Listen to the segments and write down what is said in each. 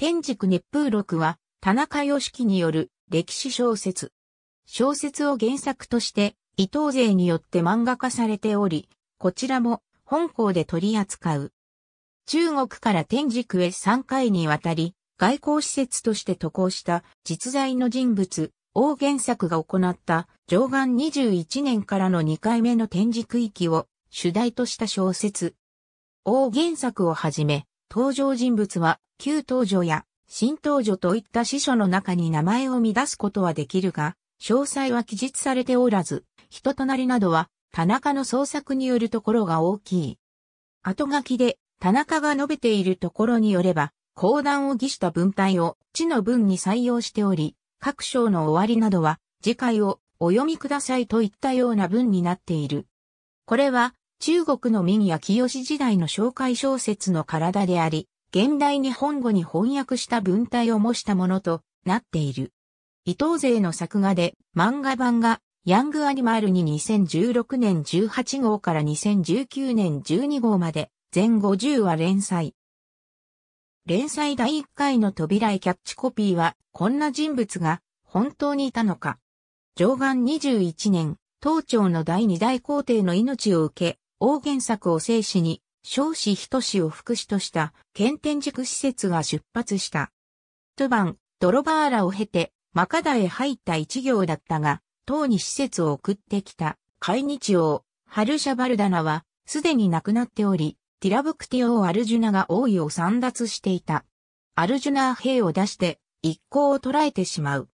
天竺熱風録は、田中良樹による歴史小説。小説を原作として、伊藤勢によって漫画化されており、こちらも本校で取り扱う。中国から天竺へ3回にわたり、外交施設として渡航した実在の人物、王原作が行った上岸21年からの2回目の天竺域を主題とした小説。王原作をはじめ、登場人物は、旧登場や新登場といった司書の中に名前を乱すことはできるが、詳細は記述されておらず、人となりなどは、田中の創作によるところが大きい。後書きで、田中が述べているところによれば、講談を儀した文体を、地の文に採用しており、各章の終わりなどは、次回をお読みくださいといったような文になっている。これは、中国の民や清時代の紹介小説の体であり、現代日本語に翻訳した文体を模したものとなっている。伊藤勢の作画で漫画版がヤングアニマルに2016年18号から2019年12号まで全50話連載。連載第1回の扉へキャッチコピーはこんな人物が本当にいたのか。上岸21年、東朝の第2代皇帝の命を受け、王原作を制止に、少子一志を福祉とした、県天塾施設が出発した。トゥバン、ドロバーラを経て、マカダへ入った一行だったが、党に施設を送ってきた、海日王、ハルシャバルダナは、すでに亡くなっており、ティラブクティ王アルジュナが王位を散奪していた。アルジュナ兵を出して、一行を捕らえてしまう。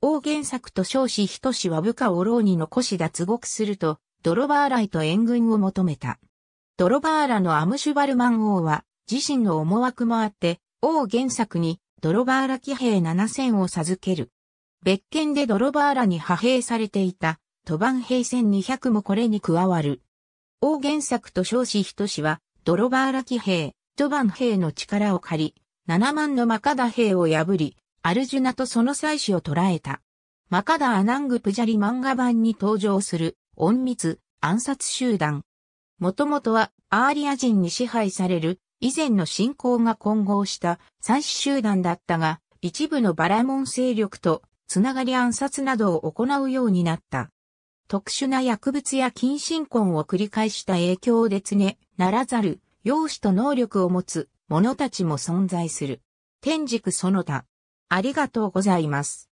王原作と少子一氏は部下を牢に残し脱獄すると、ドロバーライと援軍を求めた。ドロバーラのアムシュバルマン王は自身の思惑もあって、王原作にドロバーラ騎兵7000を授ける。別件でドロバーラに派兵されていた、トバン兵戦200もこれに加わる。王原作と少子等氏は、ドロバーラ騎兵、トバン兵の力を借り、7万のマカダ兵を破り、アルジュナとその妻子を捕らえた。マカダ・アナング・プジャリ漫画版に登場する隠密、暗殺集団。もともとはアーリア人に支配される以前の信仰が混合した三種集団だったが、一部のバラモン勢力とつながり暗殺などを行うようになった。特殊な薬物や近親婚を繰り返した影響で常ならざる容姿と能力を持つ者たちも存在する。天竺その他。ありがとうございます。